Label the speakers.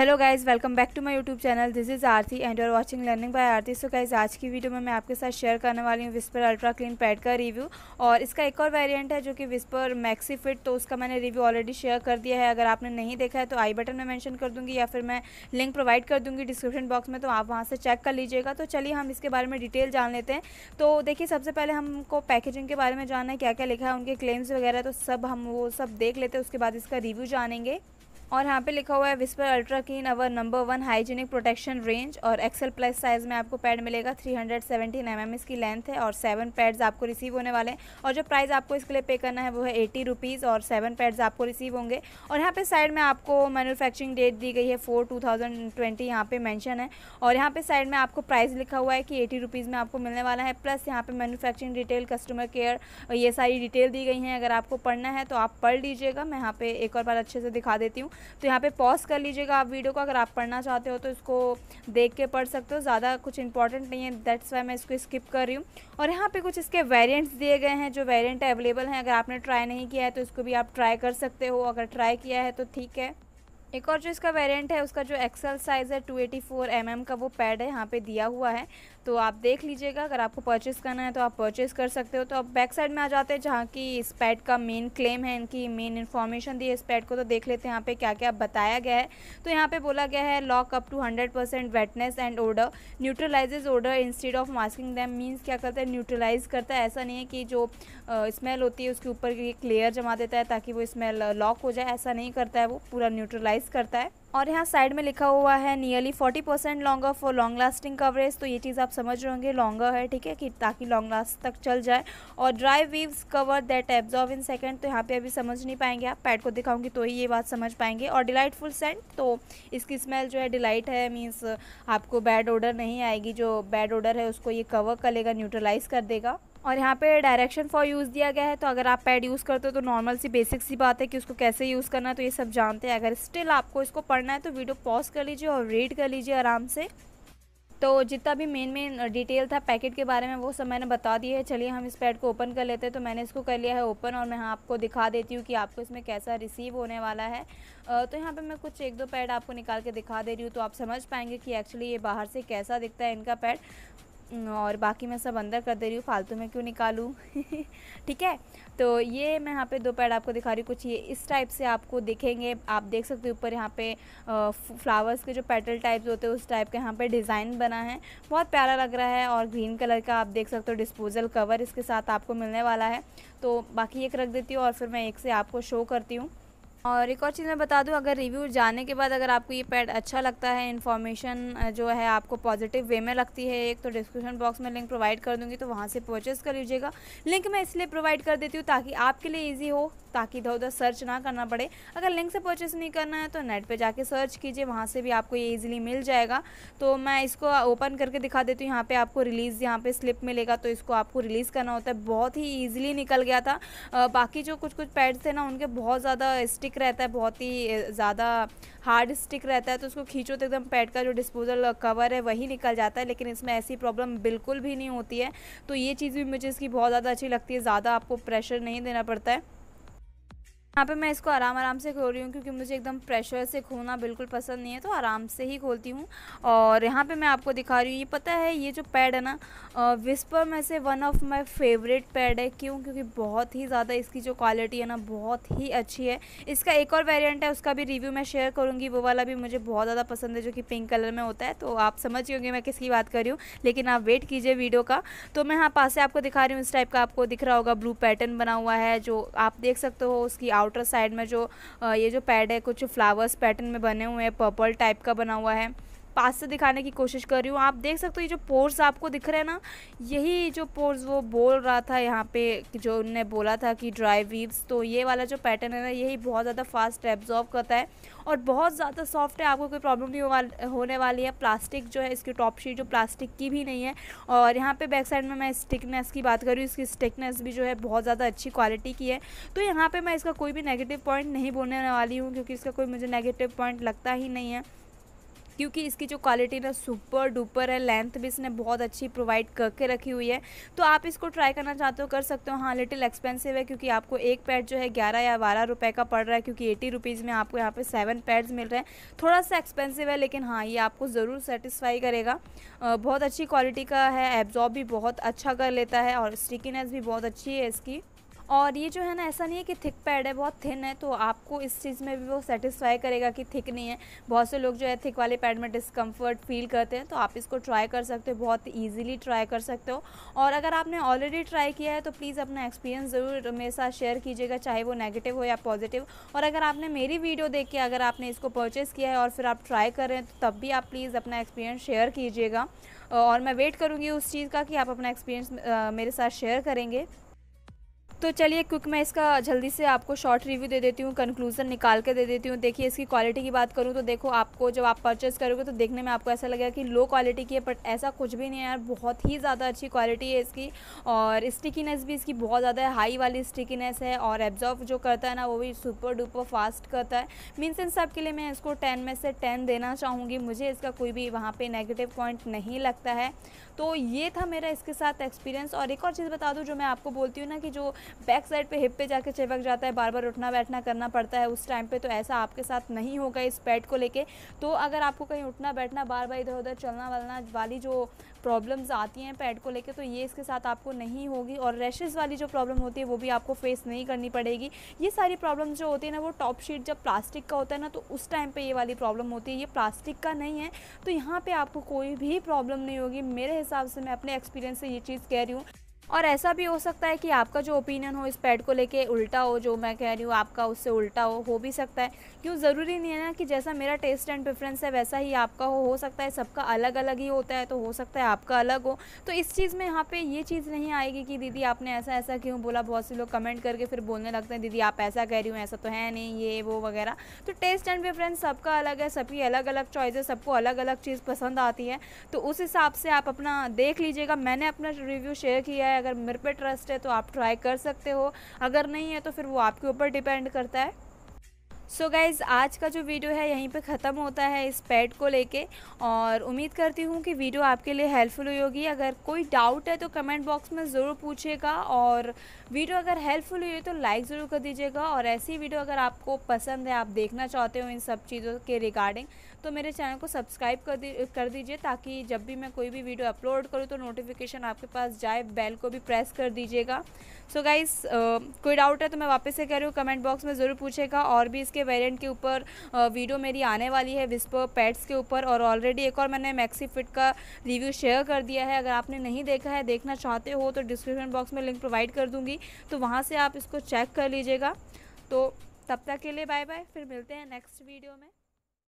Speaker 1: hello guys welcome back to my YouTube channel this is Aarti and are watching learning by Aarti so guys आज की video में मैं आपके साथ शेयर करने वाली हूँ विस्पर अल्ट्रा क्लीन पैड का रिव्यू और इसका एक और वेरिएंट है जो कि विस्पर मैक्सी फिट तो उसका मैंने रिव्यू ऑलरेडी शेयर कर दिया है अगर आपने नहीं देखा है तो आई बटन में मैंशन कर दूँगी या फिर मैं लिंक प्रोवाइड कर दूँगी डिस्क्रिप्शन बॉक्स में तो आप वहाँ से चेक कर लीजिएगा तो चलिए हम इसके बारे में डिटेल जान लेते हैं तो देखिए सबसे पहले हमको पैकेजिंग के बारे में जानना है क्या क्या लिखा है उनके क्लेम्स वगैरह तो सब हम वो सब देख लेते हैं उसके बाद इसका रिव्यू जानेंगे और यहाँ पे लिखा हुआ है Whisper ultra clean our number one hygienic protection range और एक्सेल प्लस साइज़ में आपको पैड मिलेगा 317 हंड्रेड mm इसकी लेंथ है और सेवन पैड्स आपको रिसीव होने वाले हैं और जो प्राइस आपको इसके लिए पे करना है वो है एटी रुपीज़ और सेवन पैड्स आपको रिसीव होंगे और यहाँ पे साइड में आपको मैनुफैक्चरिंग डेट दी गई है फोर टू थाउजेंड ट्वेंटी यहाँ पे मैंशन है और यहाँ पे साइड में आपको प्राइस लिखा हुआ है कि एटी रुपीज़ में आपको मिलने वाला है प्लस यहाँ पे मैनुफैक्चरिंग डिटेल कस्टमर केयर ये सारी डिटेल दी गई हैं अगर आपको पढ़ना है तो आप पढ़ लीजिएगा मैं यहाँ पे एक और बार अच्छे से दिखा देती हूँ तो यहाँ पे पॉज कर लीजिएगा आप वीडियो को अगर आप पढ़ना चाहते हो तो इसको देख के पढ़ सकते हो ज़्यादा कुछ इंपॉर्टेंट नहीं है दैट्स वाई मैं इसको स्किप कर रही हूँ और यहाँ पे कुछ इसके वेरियंट्स दिए गए हैं जो वेरियंट अवेलेबल हैं अगर आपने ट्राई नहीं किया है तो इसको भी आप ट्राई कर सकते हो अगर ट्राई किया है तो ठीक है एक और जो इसका वेरिएंट है उसका जो एक्सल साइज़ है 284 एटी mm का वो पैड है यहाँ पे दिया हुआ है तो आप देख लीजिएगा अगर आपको परचेस करना है तो आप परचेस कर सकते हो तो आप बैक साइड में आ जाते हैं जहाँ की इस पैड का मेन क्लेम है इनकी मेन इन्फॉर्मेशन दी है इस पैड को तो देख लेते हैं यहाँ पे क्या क्या बताया गया है तो यहाँ पे बोला गया है lock up to hundred percent wetness and odour neutralises odour instead of masking them means क्या करता है न्यूट्रलाइज करता है ऐसा नहीं है कि जो स्मेल होती है उसके ऊपर क्लियर जमा देता है ताकि वो स्मेल लॉक हो जाए ऐसा नहीं करता है वो पूरा न्यूट्रलाइज एडवाइस करता है और यहाँ साइड में लिखा हुआ है nearly forty percent longer for long lasting coverage तो ये चीज़ आप समझ रहे होंगे लॉन्गर है ठीक है कि ताकि लॉन्ग लास्ट तक चल जाए और dry weaves cover that absorb in second तो यहाँ पे अभी समझ नहीं पाएंगे आप पैड को दिखाऊंगी तो ही ये बात समझ पाएंगे और डिलाइटफुल सेंट तो इसकी स्मेल जो है डिलाइट है मीन्स आपको बैड ऑर्डर नहीं आएगी जो बैड ऑर्डर है उसको ये कवर कर लेगा न्यूट्रलाइज कर देगा और यहाँ पे डायरेक्शन फॉर यूज़ दिया गया है तो अगर आप पैड यूज़ करते हो तो नॉर्मल सी बेसिक सी बात है कि उसको कैसे यूज़ करना है तो ये सब जानते हैं अगर स्टिल आपको इसको पढ़ना है तो वीडियो पॉज कर लीजिए और रीड कर लीजिए आराम से तो जितना भी मेन मेन डिटेल था पैकेट के बारे में वो सब मैंने बता दिया है चलिए हम इस पैड को ओपन कर लेते हैं तो मैंने इसको कर लिया है ओपन और मैं आपको दिखा देती हूँ कि आपको इसमें कैसा रिसीव होने वाला है तो यहाँ पे मैं कुछ एक दो पैड आपको निकाल के दिखा दे रही हूँ तो आप समझ पाएंगे कि एक्चुअली ये बाहर से कैसा दिखता है इनका पैड और बाकी मैं सब अंदर कर दे रही हूँ फालतू में क्यों निकालूँ ठीक है तो ये मैं यहाँ पे दो पैड आपको दिखा रही हूँ कुछ ये इस टाइप से आपको दिखेंगे आप देख सकते हो ऊपर यहाँ पे फ्लावर्स के जो पेटल टाइप्स होते हैं उस टाइप के यहाँ पे डिज़ाइन बना है बहुत प्यारा लग रहा है और ग्रीन कलर का आप देख सकते हो डिस्पोजल कवर इसके साथ आपको मिलने वाला है तो बाकी एक रख देती हूँ और फिर मैं एक से आपको शो करती हूँ और एक और चीज़ मैं बता दूं अगर रिव्यू जाने के बाद अगर आपको ये पैड अच्छा लगता है इन्फॉर्मेशन जो है आपको पॉजिटिव वे में लगती है एक तो डिस्क्रिप्शन बॉक्स में लिंक प्रोवाइड कर दूँगी तो वहाँ से परचेज़ कर लीजिएगा लिंक मैं इसलिए प्रोवाइड कर देती हूँ ताकि आपके लिए ईजी हो ताकि इधर उधर सर्च ना करना पड़े अगर लिंक से परचेस नहीं करना है तो नेट पे जाके सर्च कीजिए वहाँ से भी आपको ये ईजिली मिल जाएगा तो मैं इसको ओपन करके दिखा देती हूँ यहाँ पे आपको रिलीज़ यहाँ पे स्लिप मिलेगा तो इसको आपको रिलीज़ करना होता है बहुत ही ईजिली निकल गया था आ, बाकी जो कुछ कुछ पैड्स थे ना उनके बहुत ज़्यादा स्टिक रहता है बहुत ही ज़्यादा हार्ड स्टिक रहता है तो उसको खींचो तो एकदम पैड का जो डिस्पोजल कवर है वही निकल जाता है लेकिन इसमें ऐसी प्रॉब्लम बिल्कुल भी नहीं होती है तो ये चीज़ भी मुझे इसकी बहुत ज़्यादा अच्छी लगती है ज़्यादा आपको प्रेशर नहीं देना पड़ता है यहाँ पे मैं इसको आराम आराम से खो रही हूँ क्योंकि मुझे एकदम प्रेशर से खोना बिल्कुल पसंद नहीं है तो आराम से ही खोलती हूँ और यहाँ पे मैं आपको दिखा रही हूँ ये पता है ये जो पैड है ना विस्पर में से one of my favourite pad है क्यों क्योंकि बहुत ही ज़्यादा इसकी जो क्वालिटी है ना बहुत ही अच्छी है इसका एक और वेरियंट है उसका भी रिव्यू मैं शेयर करूँगी वो वाला भी मुझे बहुत ज़्यादा पसंद है जो कि पिंक कलर में होता है तो आप समझ गए मैं किसकी बात कर रही हूँ लेकिन आप वेट कीजिए वीडियो का तो मैं यहाँ पास से आपको दिखा रही हूँ इस टाइप का आपको दिख रहा होगा ब्लू पैटर्न बना हुआ है जो आप देख सकते हो उसकी आउटर साइड में जो ये जो पैड है कुछ फ्लावर्स पैटर्न में बने हुए हैं पर्पल टाइप का बना हुआ है पास से दिखाने की कोशिश कर रही हूँ आप देख सकते हो ये जो पोर्स आपको दिख रहे हैं ना यही जो पोर्स वो बोल रहा था यहाँ पे जो उनने बोला था कि ड्राई वीव्स तो ये वाला जो पैटर्न है ना यही बहुत ज़्यादा फास्ट एब्जॉर्व करता है और बहुत ज़्यादा सॉफ्ट है आपको कोई प्रॉब्लम नहीं होने वाली है प्लास्टिक जो है इसकी टॉप शीट जो प्लास्टिक की भी नहीं है और यहाँ पर बैक साइड में मैं स्टिकनेस की बात कर रही हूँ इसकी स्टिकनेस भी जो है बहुत ज़्यादा अच्छी क्वालिटी की है तो यहाँ पर मैं इसका कोई भी नेगेटिव पॉइंट नहीं बोलने वाली हूँ क्योंकि इसका कोई मुझे नेगेटिव पॉइंट लगता ही नहीं है क्योंकि इसकी जो क्वालिटी ना सुपर डुपर है लेंथ भी इसने बहुत अच्छी प्रोवाइड करके रखी हुई है तो आप इसको ट्राई करना चाहते हो कर सकते हो हाँ लिटिल एक्सपेंसिव है क्योंकि आपको एक पैड जो है ग्यारह या बारह रुपये का पड़ रहा है क्योंकि एटी रुपीज़ में आपको यहाँ पर सेवन पैड्स मिल रहे हैं थोड़ा सा एक्सपेंसिव है लेकिन हाँ ये आपको ज़रूर सेटिस्फाई करेगा बहुत अच्छी क्वालिटी का है एब्जॉर्ब भी बहुत अच्छा कर लेता है और स्टिकीनेस भी बहुत अच्छी है इसकी और ये जो है ना ऐसा नहीं है कि थिक पैड है बहुत थिन है तो आपको इस चीज़ में भी वो सेटिस्फाई करेगा कि थिक नहीं है बहुत से लोग जो है थिक वाले पैड में डिस्कम्फर्ट फील करते हैं तो आप इसको ट्राई कर सकते हो बहुत ईजिली ट्राई कर सकते हो और अगर आपने ऑलरेडी ट्राई किया है तो प्लीज़ अपना एक्सपीरियंस ज़रूर मेरे साथ शेयर कीजिएगा चाहे वो नेगेटिव हो या पॉजिटिव और अगर आपने मेरी वीडियो देख के अगर आपने इसको परचेज़ किया है और फिर आप ट्राई कर रहे हैं तो तब भी आप प्लीज़ अपना एक्सपीरियंस शेयर कीजिएगा और मैं वेट करूँगी उस चीज़ का कि आप अपना एक्सपीरियंस मेरे साथ शेयर करेंगे तो चलिए क्विक मैं इसका जल्दी से आपको शॉर्ट रिव्यू दे देती हूँ कंक्लूजन निकाल के दे देती हूँ देखिए इसकी क्वालिटी की बात करूँ तो देखो आपको जब आप परचेस करोगे तो देखने में आपको ऐसा लगेगा कि लो क्वालिटी की है बट ऐसा कुछ भी नहीं है यार बहुत ही ज़्यादा अच्छी क्वालिटी है इसकी और स्टिकीनेस भी इसकी बहुत ज़्यादा है हाई वाली स्टिकीनेस है और एब्जॉर्व जो करता है ना वो भी सुपर डुपर फास्ट करता है मीन्स इन सब के लिए मैं इसको टेन में से टेन देना चाहूँगी मुझे इसका कोई भी वहाँ पर नेगेटिव पॉइंट नहीं लगता है तो ये था मेरा इसके साथ एक्सपीरियंस और एक और चीज़ बता दूँ जो मैं आपको बोलती हूँ ना कि जो बैक साइड पे हिप पे जाके चिपक जाता है बार बार उठना बैठना करना पड़ता है उस टाइम पे तो ऐसा आपके साथ नहीं होगा इस पैड को लेके तो अगर आपको कहीं उठना बैठना बार बार इधर उधर चलना वलना वाली जो प्रॉब्लम्स आती हैं पैड को लेके तो ये इसके साथ आपको नहीं होगी और रैशेज़ वाली जो प्रॉब्लम होती है वो भी आपको फेस नहीं करनी पड़ेगी ये सारी प्रॉब्लम जो होती है ना वो टॉप शीट जब प्लास्टिक का होता है ना तो उस टाइम पर ये वाली प्रॉब्लम होती है ये प्लास्टिक का नहीं है तो यहाँ पर आपको कोई भी प्रॉब्लम नहीं होगी मेरे हिसाब से मैं अपने एक्सपीरियंस से ये चीज़ कह रही हूँ और ऐसा भी हो सकता है कि आपका जो ओपिनियन हो इस पैड को लेके उल्टा हो जो मैं कह रही हूँ आपका उससे उल्टा हो हो भी सकता है क्यों ज़रूरी नहीं है ना कि जैसा मेरा टेस्ट एंड प्रेफरेंस है वैसा ही आपका हो हो सकता है सबका अलग अलग ही होता है तो हो सकता है आपका अलग हो तो इस चीज़ में यहाँ पर ये चीज़ नहीं आएगी कि दीदी आपने ऐसा ऐसा क्यों बोला बहुत से लोग कमेंट करके फिर बोलने लगते हैं दीदी आप ऐसा कह रही हूँ ऐसा तो है नहीं ये वो वगैरह तो टेस्ट एंड प्रेफरेंस सबका अलग है सबकी अलग अलग चॉइस है सबको अलग अलग चीज़ पसंद आती है तो उस हिसाब से आप अपना देख लीजिएगा मैंने अपना रिव्यू शेयर किया है अगर मेरे पे ट्रस्ट है तो आप ट्राई कर सकते हो अगर नहीं है तो फिर वो आपके ऊपर डिपेंड करता है सो so गाइज़ आज का जो वीडियो है यहीं पे ख़त्म होता है इस पैड को लेके और उम्मीद करती हूँ कि वीडियो आपके लिए हेल्पफुल हुई होगी अगर कोई डाउट है तो कमेंट बॉक्स में ज़रूर पूछेगा और वीडियो अगर हेल्पफुल हुई है तो लाइक ज़रूर कर दीजिएगा और ऐसी वीडियो अगर आपको पसंद है आप देखना चाहते हो इन सब चीज़ों के रिगार्डिंग तो मेरे चैनल को सब्सक्राइब कर दी कर दीजिए ताकि जब भी मैं कोई भी वीडियो अपलोड करूँ तो नोटिफिकेशन आपके पास जाए बेल को भी प्रेस कर दीजिएगा सो so गाइस कोई डाउट है तो मैं वापस से कह रही हूँ कमेंट बॉक्स में ज़रूर पूछेगा और भी इसके वेरियंट के ऊपर वीडियो मेरी आने वाली है विस्पर पैड्स के ऊपर और ऑलरेडी एक और मैंने मैक्सी फिट का रिव्यू शेयर कर दिया है अगर आपने नहीं देखा है देखना चाहते हो तो डिस्क्रिप्शन बॉक्स में लिंक प्रोवाइड कर दूँगी तो वहाँ से आप इसको चेक कर लीजिएगा तो तब तक के लिए बाय बाय फिर मिलते हैं नेक्स्ट वीडियो में